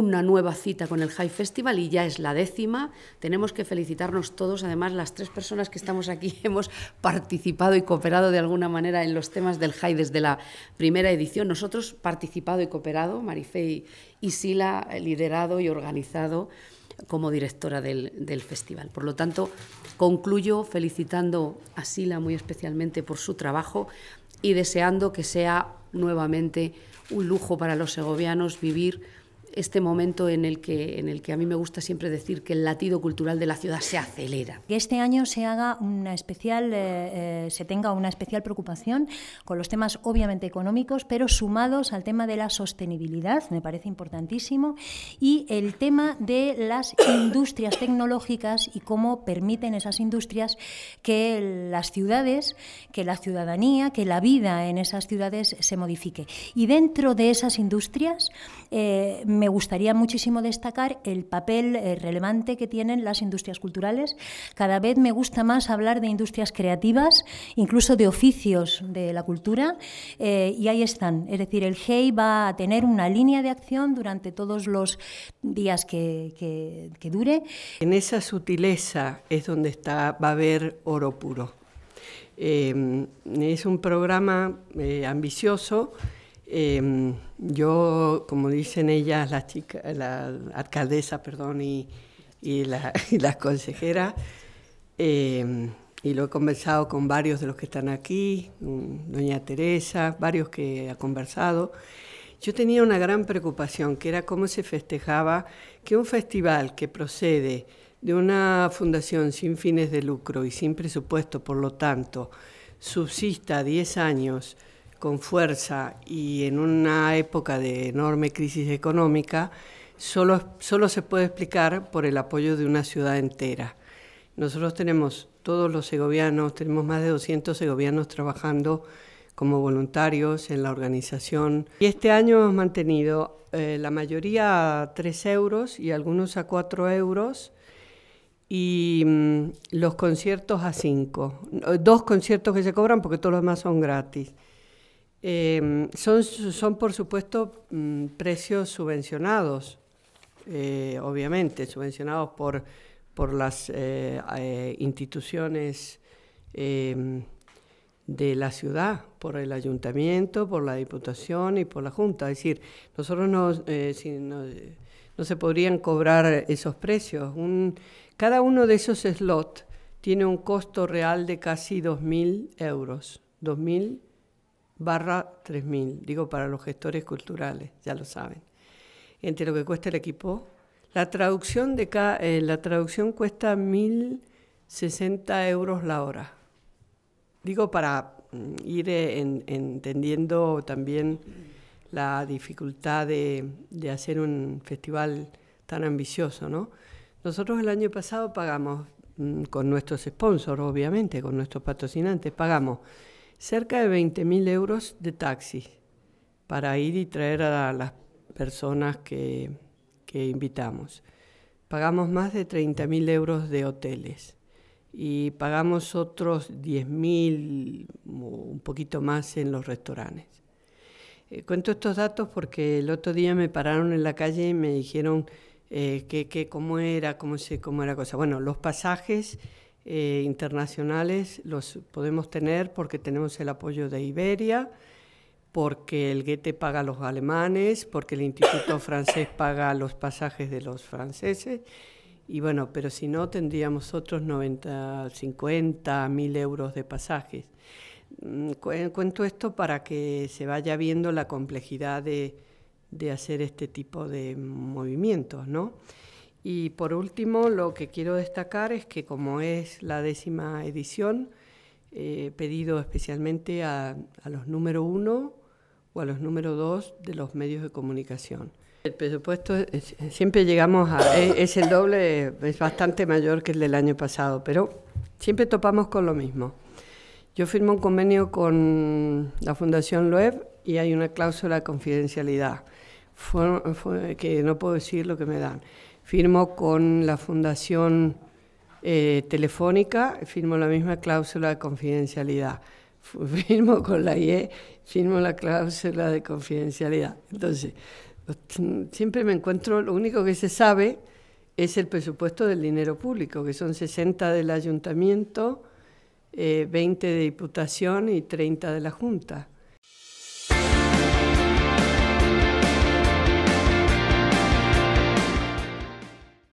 una nueva cita con el High Festival y ya es la décima. Tenemos que felicitarnos todos, además las tres personas que estamos aquí hemos participado y cooperado de alguna manera en los temas del High desde la primera edición. Nosotros participado y cooperado, Marifei y Sila liderado y organizado como directora del, del, festival. Por lo tanto, concluyo felicitando a Sila muy especialmente por su trabajo y deseando que sea nuevamente un lujo para los segovianos vivir este momento en el, que, en el que a mí me gusta siempre decir que el latido cultural de la ciudad se acelera. Que este año se haga una especial, eh, eh, se tenga una especial preocupación con los temas obviamente económicos, pero sumados al tema de la sostenibilidad, me parece importantísimo, y el tema de las industrias tecnológicas y cómo permiten esas industrias que las ciudades, que la ciudadanía, que la vida en esas ciudades se modifique. Y dentro de esas industrias, eh, me gustaría muchísimo destacar el papel eh, relevante que tienen las industrias culturales. Cada vez me gusta más hablar de industrias creativas, incluso de oficios de la cultura, eh, y ahí están. Es decir, el GEI va a tener una línea de acción durante todos los días que, dure. En esa sutileza es donde está, va a haber oro puro. Em, es un programa eh, ambicioso Em, yo, como dicen ellas, las chicas, la alcaldesa, perdón, y, la, las consejeras, em, y lo he conversado con varios de los que están aquí, doña Teresa, varios que ha conversado, yo tenía una gran preocupación, que era cómo se festejaba que un festival que procede de una fundación sin fines de lucro y sin presupuesto, por lo tanto, subsista 10 años, con fuerza y en una época de enorme crisis económica, solo, solo se puede explicar por el apoyo de una ciudad entera. Nosotros tenemos, todos los segovianos, tenemos más de 200 segovianos trabajando como voluntarios en la organización. Y este año hemos mantenido eh, la mayoría a 3 euros y algunos a 4 euros y mm, los conciertos a 5. Dos conciertos que se cobran porque todos los demás son gratis. Em, son, por supuesto, mm, precios subvencionados, eh, obviamente, subvencionados por, por las eh, eh, instituciones em, de la ciudad, por el ayuntamiento, por la diputación y por la junta. Es decir, nosotros no, se podrían cobrar esos precios. Un, cada uno de esos slots tiene un costo real de casi 2.000 euros. 2.000 euros barra 3000, digo para los gestores culturales, ya lo saben, entre lo que cuesta el equipo. La traducción, de eh, la traducción cuesta 1060 euros la hora. Digo para mm, ir eh, entendiendo también la dificultad de, de hacer un festival tan ambicioso, ¿no? Nosotros el año pasado pagamos, mm, con nuestros sponsors, obviamente, con nuestros patrocinantes, pagamos cerca de 20.000 mil euros de taxi para ir y traer a las personas que, invitamos. Pagamos más de 30.000 mil euros de hoteles y pagamos otros 10.000, mil, un poquito más en los restaurantes. Eh, cuento estos datos porque el otro día me pararon en la calle y me dijeron eh, que, cómo era, cómo, se, cómo era cosa. Bueno, los pasajes eh, internacionales los podemos tener porque tenemos el apoyo de Iberia, porque el Goethe paga a los alemanes, porque el Instituto Francés paga los pasajes de los franceses. Y bueno, pero si no, tendríamos otros 90, 50, 1000 euros de pasajes. Mm, cuento esto para que se vaya viendo la complejidad de, de hacer este tipo de movimientos, ¿no? Y por último, lo que quiero destacar es que como es la décima edición, he eh, pedido especialmente a, los número uno o a los número dos de los medios de comunicación. El presupuesto siempre llegamos a, es, el doble, es bastante mayor que el del año pasado, pero siempre topamos con lo mismo. Yo firmo un convenio con la Fundación Loeb y hay una cláusula de confidencialidad, que no puedo decir lo que me dan firmo con la Fundación eh, Telefónica, firmo la misma cláusula de confidencialidad. Firmo con la IE, firmo la cláusula de confidencialidad. Entonces, siempre me encuentro, lo único que se sabe es el presupuesto del dinero público, que son 60 del ayuntamiento, 20 eh, de diputación y 30 de la Junta.